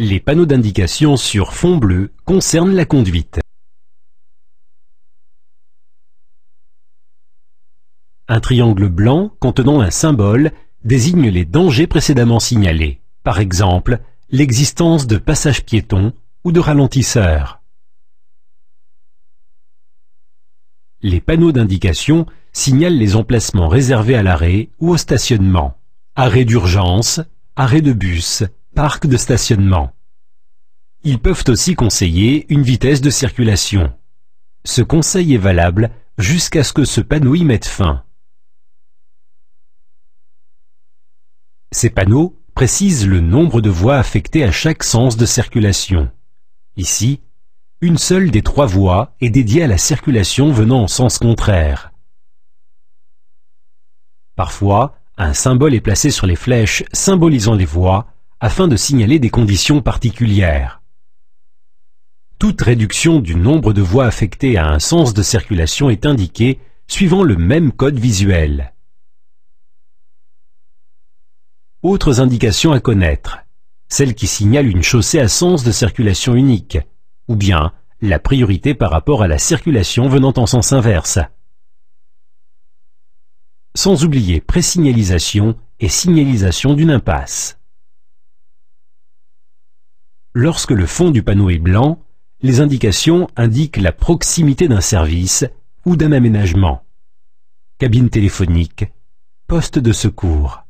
Les panneaux d'indication sur fond bleu concernent la conduite. Un triangle blanc contenant un symbole désigne les dangers précédemment signalés, par exemple l'existence de passages piétons ou de ralentisseurs. Les panneaux d'indication signalent les emplacements réservés à l'arrêt ou au stationnement, arrêt d'urgence, arrêt de bus, de stationnement. Ils peuvent aussi conseiller une vitesse de circulation. Ce conseil est valable jusqu'à ce que ce panneau y mette fin. Ces panneaux précisent le nombre de voies affectées à chaque sens de circulation. Ici, une seule des trois voies est dédiée à la circulation venant en sens contraire. Parfois, un symbole est placé sur les flèches symbolisant les voies afin de signaler des conditions particulières. Toute réduction du nombre de voies affectées à un sens de circulation est indiquée suivant le même code visuel. Autres indications à connaître. celles qui signale une chaussée à sens de circulation unique, ou bien la priorité par rapport à la circulation venant en sens inverse. Sans oublier présignalisation et signalisation d'une impasse. Lorsque le fond du panneau est blanc, les indications indiquent la proximité d'un service ou d'un aménagement. Cabine téléphonique, poste de secours.